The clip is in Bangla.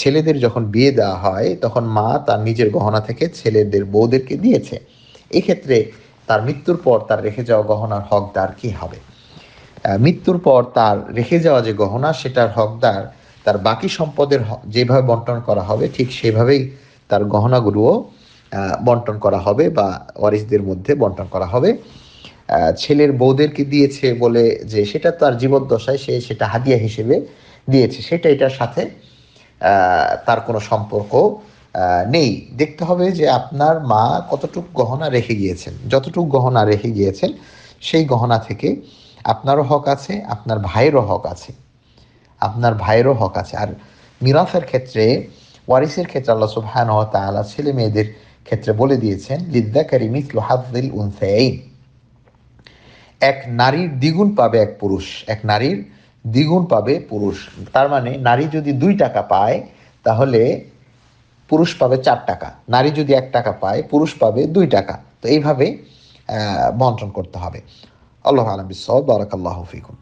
ছেলেদের যখন বিয়ে দেওয়া হয় তখন মা তার নিজের গহনা থেকে ছেলেদের বউদেরকে দিয়েছে এক্ষেত্রে তার মৃত্যুর পর তার রেখে যাওয়া গহনার হকদার কি হবে মৃত্যুর পর তার রেখে যাওয়া যে গহনা সেটার হকদার তার বাকি সম্পদের যেভাবে বন্টন করা হবে ঠিক সেভাবেই তার গহনাগুলোও বন্টন করা হবে বা ওয়ারিসদের মধ্যে বন্টন করা হবে ছেলের বউদেরকে দিয়েছে বলে যে সেটা তার জীবদ্দশায় সে সেটা হাদিয়া হিসেবে দিয়েছে সেটা এটার সাথে তার কোনো সম্পর্ক নেই দেখতে হবে যে আপনার মা কতটুক গহনা রেখে গিয়েছেন যতটুক গহনা রেখে গিয়েছেন সেই গহনা থেকে আপনারও হক আছে আপনার ভাইয়েরও হক আছে আপনার ভাইয়েরও হক আছে আর মিরাফের ক্ষেত্রে ওয়ারিসের ক্ষেত্রে আল্লাহ সুবহান তালা ছেলে মেয়েদের ক্ষেত্রে বলে দিয়েছেন লিদ্দাকারি মিস লোহাদিল উনসাইন এক নারীর দ্বিগুণ পাবে এক পুরুষ এক নারীর দ্বিগুণ পাবে পুরুষ তার মানে নারী যদি দুই টাকা পায় তাহলে পুরুষ পাবে চার টাকা নারী যদি এক টাকা পায় পুরুষ পাবে দুই টাকা তো এইভাবে বন্টন করতে হবে আল্লাহ আলম বিসব বারাকাল্লাহ ফিকুম